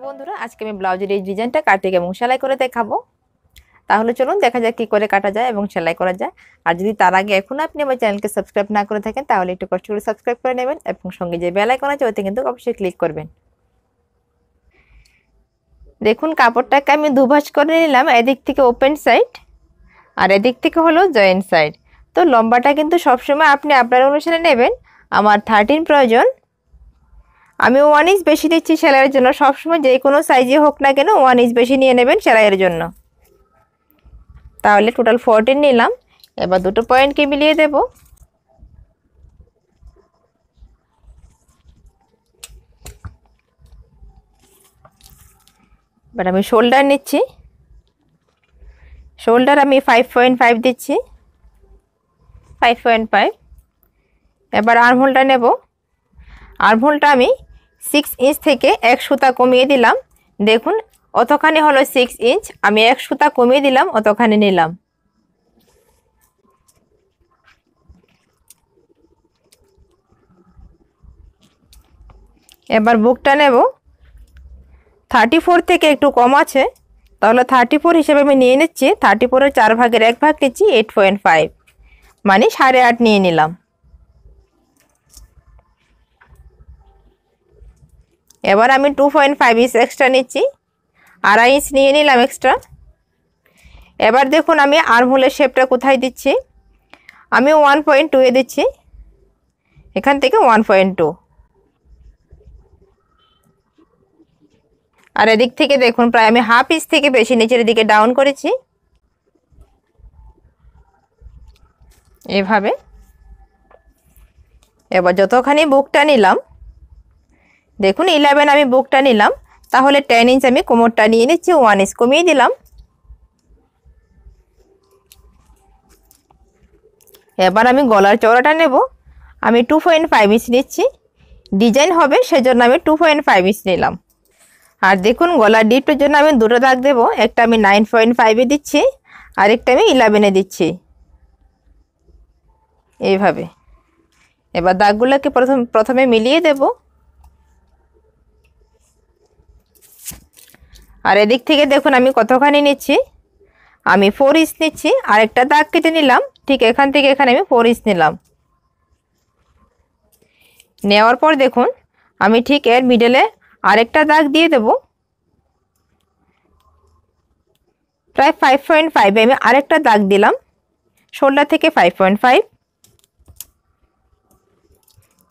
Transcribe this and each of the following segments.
Hello বন্ধুরা আজকে আমি ব্লাউজের এই ডিজাইনটা কাটিং এবং সেলাই করে দেখাবো তাহলে চলুন দেখা যাক কী করে কাটা যায় এবং সেলাই করা যায় আর যদি তার আগে এখনও আপনি আমার চ্যানেলকে সাবস্ক্রাইব না করে থাকেন তাহলে একটু কষ্ট করে সাবস্ক্রাইব করে নেবেন এবং সঙ্গে যে বেল আইকন আছে ওতে কিন্তু অবশ্যই ক্লিক করবেন দেখুন কাপড়টাকে আমি দুভাস করে নিলাম এদিক থেকে ওপেন সাইড আর এদিক থেকে হলো জয়েন্ট সাইড তো লম্বাটা কিন্তু সবসময় আপনি আপনার অনুসারে নেবেন আমার থার্টিন প্রয়োজন আমি ওয়ান ইঞ্চ বেশি দিচ্ছি সেলাইয়ের জন্য সবসময় যে কোনো সাইজে হোক না কেন ওয়ান ইঞ্চ বেশি নিয়ে নেবেন সেলাইয়ের জন্য তাহলে টোটাল ফোরটিন নিলাম এবার দুটো পয়েন্টকে মিলিয়ে দেব এবার আমি শোল্ডার নিচ্ছি শোল্ডার আমি ফাইভ পয়েন্ট ফাইভ দিচ্ছি ফাইভ পয়েন্ট ফাইভ এবার আর্মহোলটা নেব আর্মহোলটা আমি সিক্স ইঞ্চ থেকে এক সুতা কমিয়ে দিলাম দেখুন অতখানি হলো সিক্স ইঞ্চ আমি এক সুতা কমিয়ে দিলাম অতখানি নিলাম এবার বুকটা নেব থার্টি ফোর থেকে একটু কম আছে তাহলে থার্টি ফোর হিসেবে আমি নিয়ে নিচ্ছি থার্টি ফোরের চার ভাগের এক ভাগ নিচ্ছি এইট পয়েন্ট ফাইভ মানে সাড়ে আট নিয়ে নিলাম এবার আমি two point five inch extra নিচ্ছি আড়াই ইঞ্চ নিয়ে নিলাম এক্সট্রা এবার দেখুন আমি আর্মহোলের শেপটা কোথায় দিচ্ছি আমি ওয়ান পয়েন্ট টু এ দিচ্ছি এখান থেকে ওয়ান পয়েন্ট টু আর এদিক থেকে দেখুন প্রায় আমি হাফ ইঞ্চ থেকে বেশি নিচের দিকে ডাউন করেছি এভাবে এবার যতখানি বুকটা নিলাম দেখুন ইলেভেন আমি বুকটা নিলাম তাহলে টেন ইঞ্চ আমি কোমরটা নিয়ে নিচ্ছি ওয়ান ইঞ্চ কমিয়ে দিলাম এবার আমি গলার চওড়াটা নেব আমি টু পয়েন্ট ফাইভ ইঞ্চ নিচ্ছি ডিজাইন হবে সেজন্য আমি টু পয়েন্ট ফাইভ ইঞ্চ নিলাম আর দেখুন গলার ডিপটার জন্য আমি দুটো দাগ দেবো একটা আমি নাইন পয়েন্ট ফাইভে দিচ্ছি আরেকটা আমি ইলেভেনে দিচ্ছি এইভাবে এবার দাগগুলোকে প্রথম প্রথমে মিলিয়ে দেবো আর এদিক থেকে দেখুন আমি কতখানি নিচ্ছি আমি ফোর ইঞ্চ নিচ্ছি আর একটা দাগ কেটে নিলাম ঠিক এখান থেকে এখানে আমি ফোর ইঞ্চ নিলাম নেওয়ার পর দেখুন আমি ঠিক এর মিডেলে আরেকটা দাগ দিয়ে দেব প্রায় ফাইভ পয়েন্ট ফাইভে আমি আরেকটা দাগ দিলাম শোল্ডার থেকে ফাইভ পয়েন্ট ফাইভ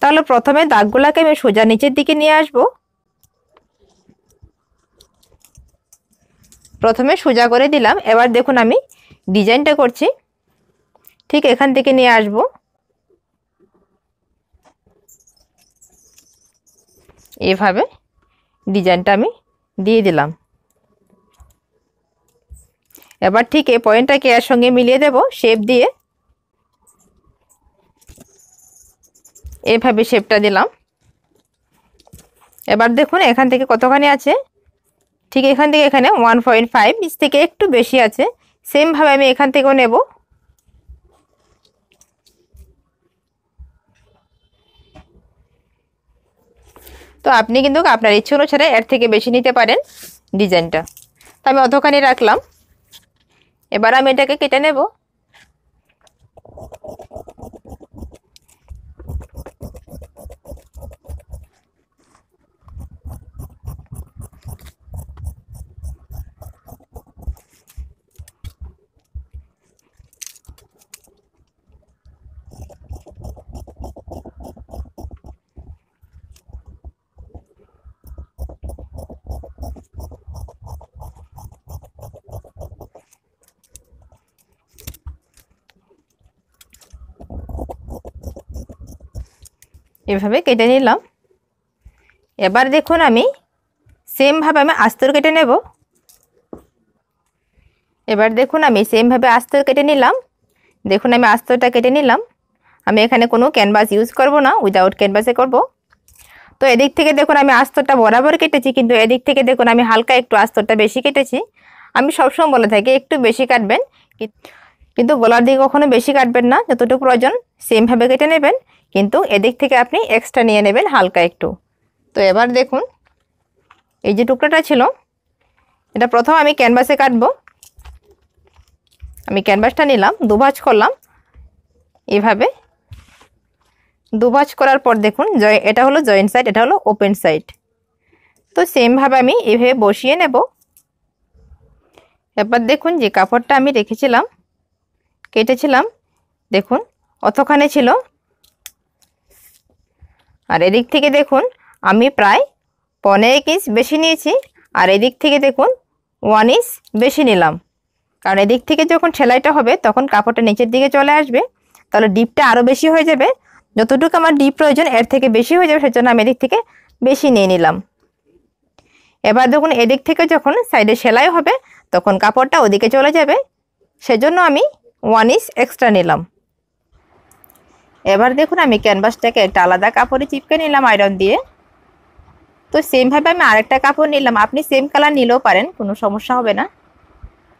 তাহলে প্রথমে দাগগুলোকে আমি সোজা নিচের দিকে নিয়ে আসবো প্রথমে সোজা করে দিলাম এবার দেখুন আমি ডিজাইনটা করছি ঠিক এখান থেকে নিয়ে আসব এভাবে ডিজাইনটা আমি দিয়ে দিলাম এবার ঠিক এই পয়েন্টটাকে এর সঙ্গে মিলিয়ে দেব শেপ দিয়ে এভাবে শেপটা দিলাম এবার দেখুন এখান থেকে কতখানি আছে ঠিক এখান থেকে এখানে ওয়ান পয়েন্ট ফাইভ পিস থেকে একটু বেশি আছে সেমভাবে আমি এখান থেকেও নেব তো আপনি কিন্তু আপনার ইচ্ছে অনুসারে এর থেকে বেশি নিতে পারেন ডিজাইনটা তো আমি অতখানি রাখলাম এবার আমি এটাকে কেটে নেব এভাবে কেটে নিলাম এবার দেখুন আমি সেমভাবে আমি আস্তর কেটে নেব এবার দেখুন আমি সেমভাবে আস্তর কেটে নিলাম দেখুন আমি আস্তরটা কেটে নিলাম আমি এখানে কোনো ক্যানভাস ইউজ করব না উইদাউট ক্যানভাসে করব তো এদিক থেকে দেখুন আমি আস্তরটা বরাবর কেটেছি কিন্তু এদিক থেকে দেখুন আমি হালকা একটু আস্তরটা বেশি কেটেছি আমি সবসময় বলে থাকি একটু বেশি কাটবেন কিন্তু গোলার দিকে কখনো বেশি কাটবেন না যতটুকু প্রয়োজন সেমভাবে কেটে নেবেন কিন্তু এদিক থেকে আপনি এক্সট্রা নিয়ে নেবেন হালকা একটু তো এবার দেখুন এই যে টুকরাটা ছিল এটা প্রথম আমি ক্যানভাসে কাটব আমি ক্যানভাসটা নিলাম দুভাজ করলাম এভাবে দুভাজ করার পর দেখুন এটা হলো জয়েন্ট সাইড এটা হলো ওপেন সাইড তো সেমভাবে আমি এভাবে বসিয়ে নেব এবার দেখুন যে কাপড়টা আমি রেখেছিলাম কেটেছিলাম দেখুন অতখানে ছিল আর এদিক থেকে দেখুন আমি প্রায় পনেরো ইঞ্চ বেশি নিয়েছি আর এদিক থেকে দেখুন ওয়ান ইঞ্চ বেশি নিলাম কারণ এদিক থেকে যখন সেলাইটা হবে তখন কাপড়টা নিচের দিকে চলে আসবে তাহলে ডিপটা আরও বেশি হয়ে যাবে যতটুকু আমার ডিপ প্রয়োজন এর থেকে বেশি হয়ে যাবে সেজন্য আমি এদিক থেকে বেশি নিয়ে নিলাম এবার দেখুন এদিক থেকে যখন সাইডে সেলাই হবে তখন কাপড়টা ওদিকে চলে যাবে সেজন্য আমি ওয়ান ইঞ্চ এক্সট্রা নিলাম এবার দেখুন আমি ক্যানভাসটাকে একটা আলাদা কাপড়ে চিপকে নিলাম আয়রন দিয়ে তো সেমভাবে আমি আরেকটা কাপড় নিলাম আপনি সেম কালার নিলেও পারেন কোনো সমস্যা হবে না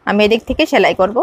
আমি এদিক থেকে সেলাই করবো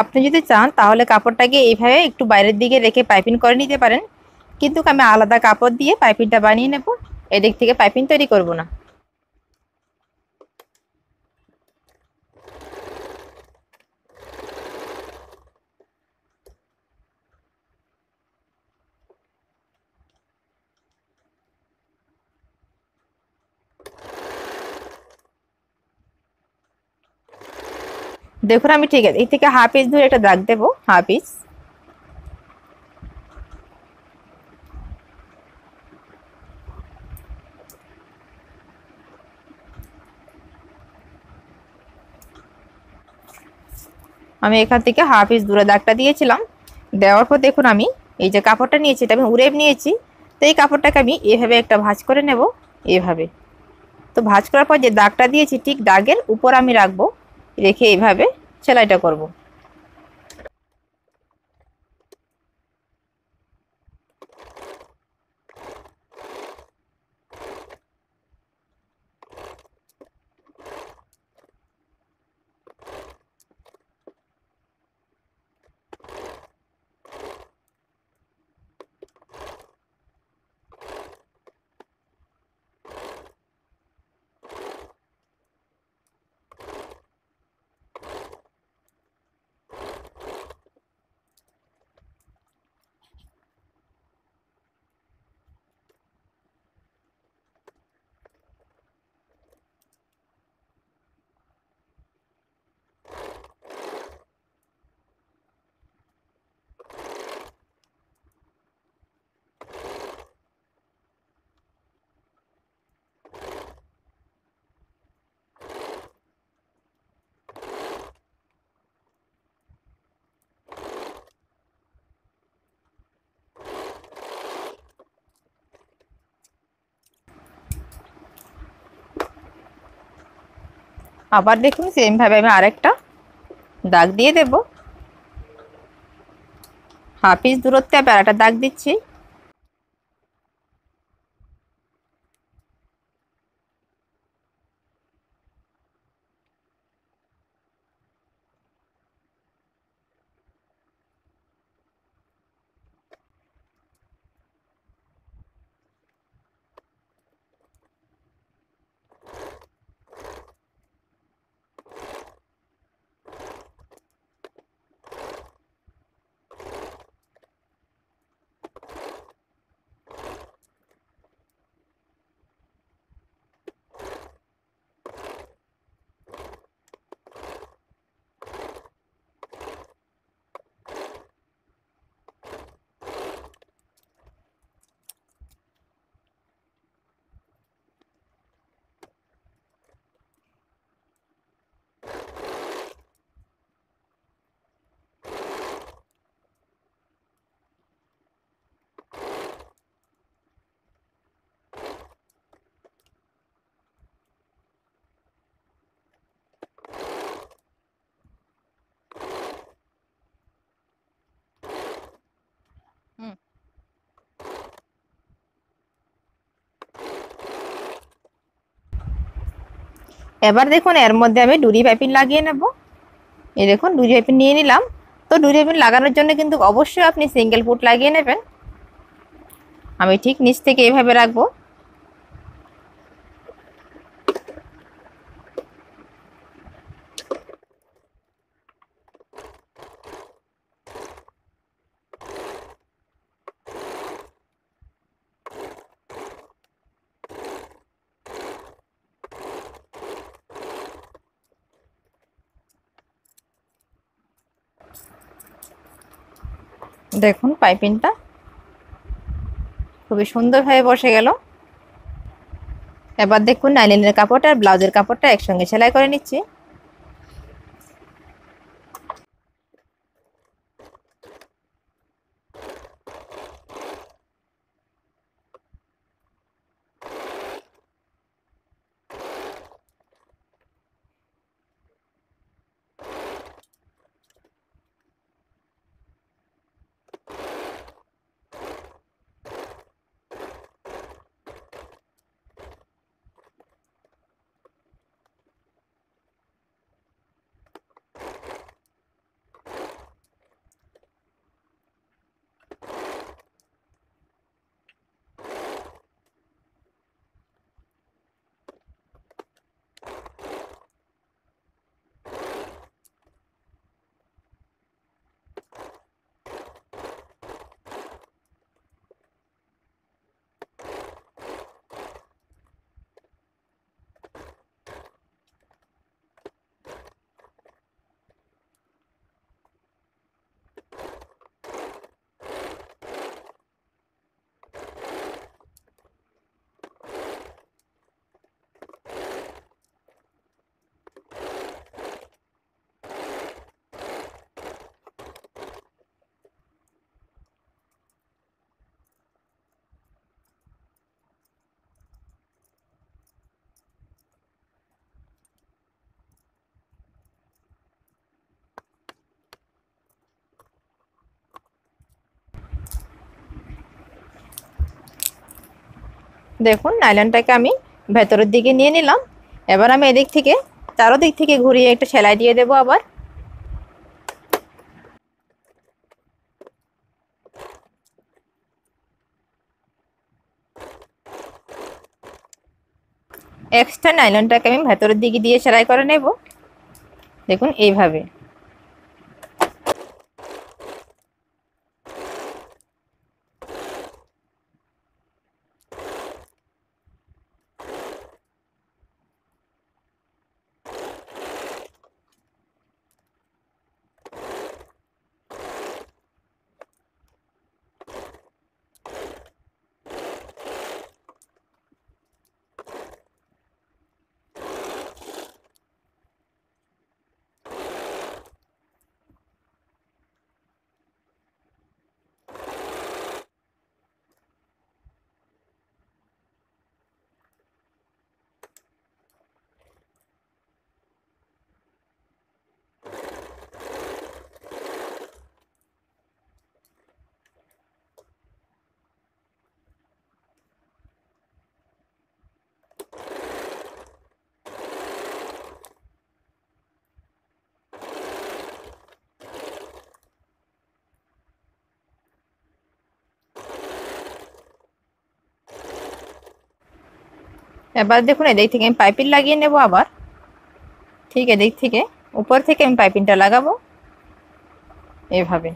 আপনি যদি চান তাহলে কাপড়টাকে এইভাবে একটু বাইরের দিকে রেখে পাইপিং করে নিতে পারেন কিন্তু আমি আলাদা কাপড় দিয়ে পাইপিংটা বানিয়ে নেব এদিক থেকে পাইপিং তৈরি করব না দেখুন আমি ঠিক আছে এই থেকে হাফ ইঞ্চ ধরে একটা দাগ দেবো হাফ ইঞ্চ আমি এখান থেকে হাফ ইঞ্চ দূরে দাগটা দিয়েছিলাম দেওয়ার পর দেখুন আমি এই যে কাপড়টা নিয়েছি এটা আমি উড়েব নিয়েছি তো এই কাপড়টাকে আমি এভাবে একটা ভাঁজ করে নেব এভাবে তো ভাঁজ করার পর যে দাগটা দিয়েছি ঠিক দাগের উপর আমি রাখবো রেখে এইভাবে সেলাইটা করব। আবার দেখুন সেমভাবে আমি আরেকটা দাগ দিয়ে দেব হাফ ইঞ্চ দূরত্বে আমি আরেকটা দাগ দিচ্ছি এবার দেখুন এর মধ্যে আমি ডুরি পাইপিন লাগিয়ে নেব এই দেখুন ডুরি পাইপিন নিয়ে নিলাম তো ডুরি পাইপিন লাগানোর জন্য কিন্তু অবশ্যই আপনি সিঙ্গেল ফুট লাগিয়ে নেবেন আমি ঠিক নিচ থেকে এভাবে রাখবো দেখুন পাইপিংটা খুবই সুন্দরভাবে বসে গেল এবার দেখুন নাইলিনের কাপড়টা আর ব্লাউজের কাপড়টা একসঙ্গে সেলাই করে নিচ্ছি দেখুন নাইলনটাকে আমি ভেতরের দিকে নিয়ে নিলাম এবার আমি এদিক থেকে চারো দিক থেকে ঘুরিয়ে একটা সেলাই দিয়ে দেব আবার এক্সট্রা নাইলনটাকে আমি ভেতরের দিকে দিয়ে সেলাই করে নেব দেখুন এইভাবে এবার দেখুন এই থেকে পাইপিং লাগিয়ে নেব আবার ঠিক আছে দিক থেকে উপর থেকে আমি পাইপিংটা লাগাবো এই ভাবে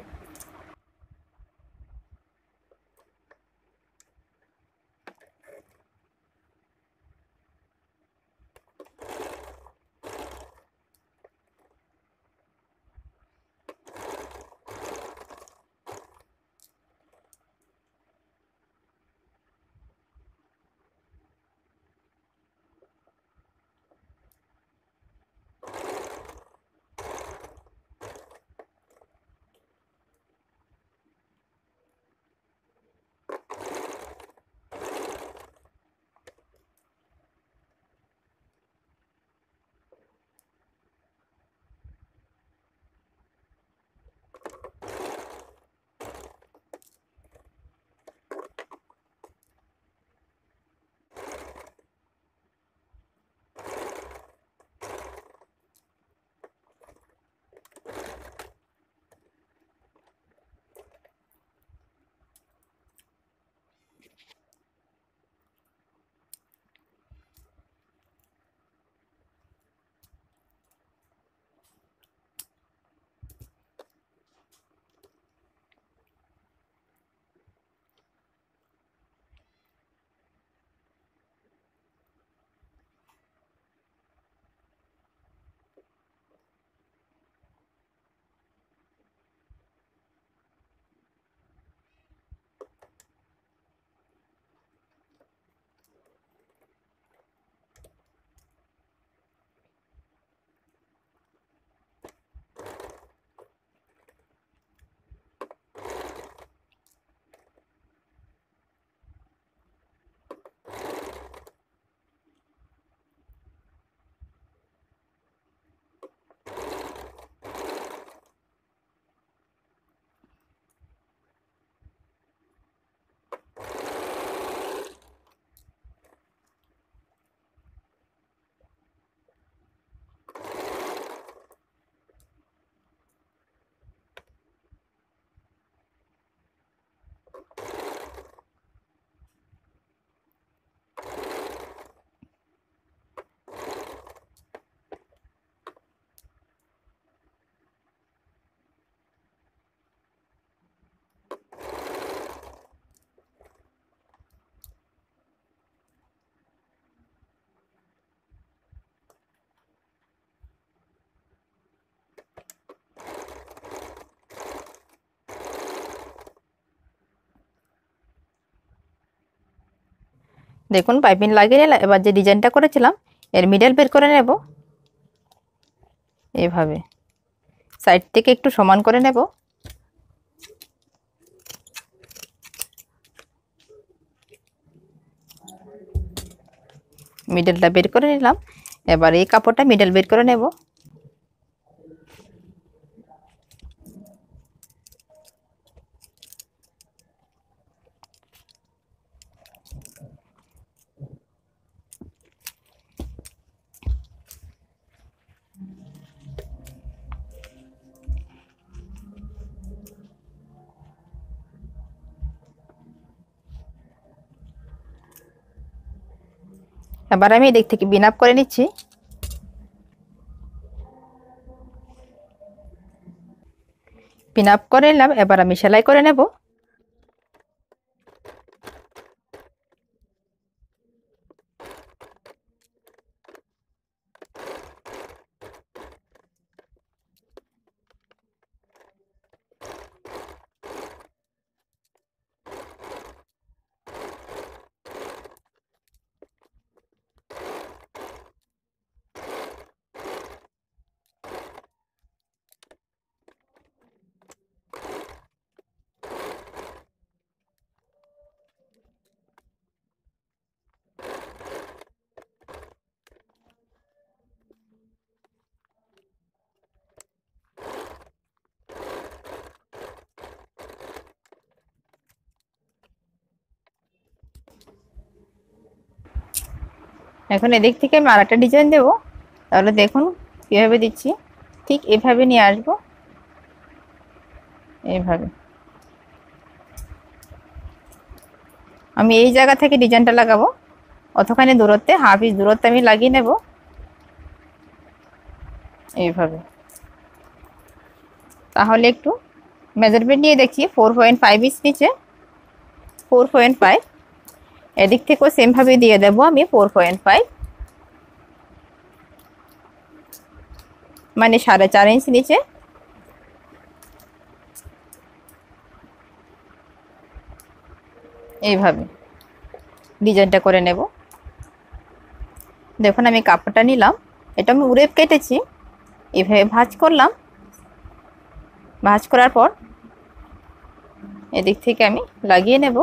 দেখুন পাইপিন লাগিয়ে নিলাম এবার যে ডিজাইনটা করেছিলাম এর মিডল বের করে নেব এভাবে সাইড থেকে একটু সমান করে নেব মিডলটা বের করে নিলাম এবার এই কাপড়টা মিডল বের করে নেব এবার আমি এদিক থেকে বিনাপ করে নিচ্ছি বিনাপ আপ করে নিলাম এবার আমি সেলাই করে নেবো এখন এদিক থেকে আমি আর একটা ডিজাইন দেবো তাহলে দেখুন কীভাবে দিচ্ছি ঠিক এভাবে নিয়ে আসবো এভাবে আমি এই জায়গা থেকে ডিজাইনটা লাগাবো অতখানি দূরত্বে হাফ ইস দূরত্বে আমি লাগিয়ে নেব এইভাবে তাহলে একটু মেজারমেন্ট নিয়ে দেখি ফোর পয়েন্ট ফাইভ ইস নিচে ফোর পয়েন্ট ফাইভ এদিক থেকেও সেমভাবে দিয়ে দেব আমি ফোর পয়েন্ট ফাইভ মানে সাড়ে চার ইঞ্চ নিচে এইভাবে ডিজাইনটা করে নেব দেখুন আমি কাপড়টা নিলাম এটা আমি উড়ে কেটেছি এভাবে ভাজ করলাম ভাজ করার পর এদিক থেকে আমি লাগিয়ে নেবো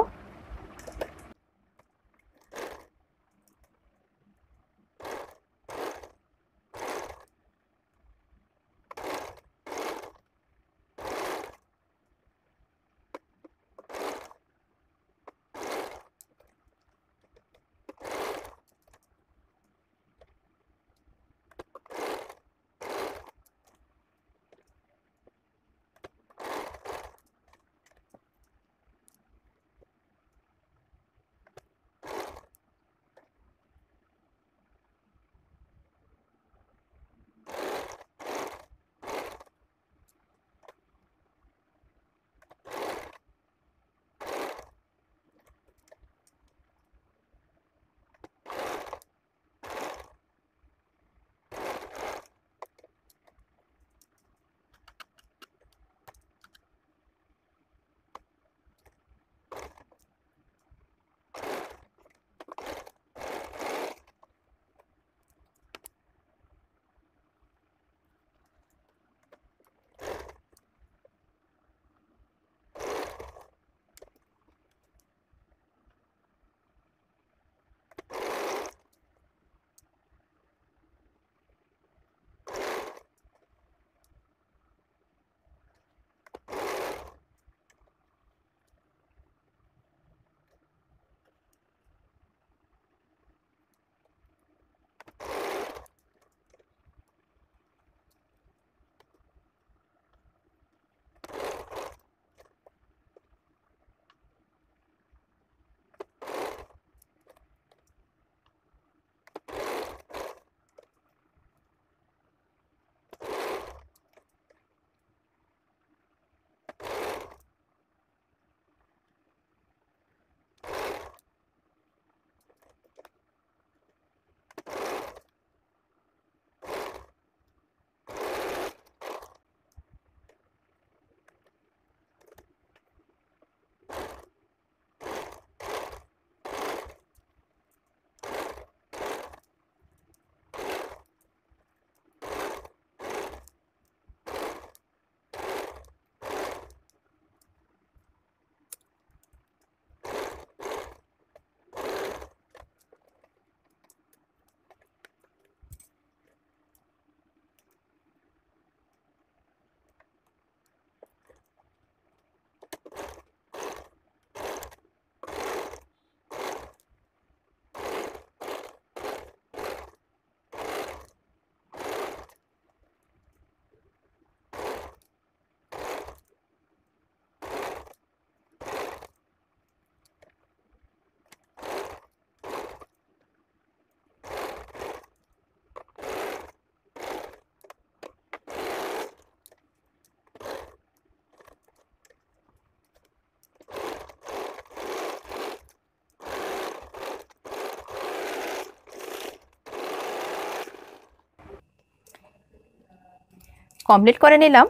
কমপ্লিট করে নিলাম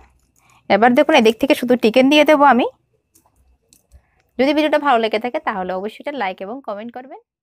এবার দেখুন এদিক থেকে শুধু টিকেন দিয়ে দেবো আমি যদি ভিডিওটা ভালো লেগে থাকে তাহলে অবশ্যই এটা লাইক এবং কমেন্ট করবেন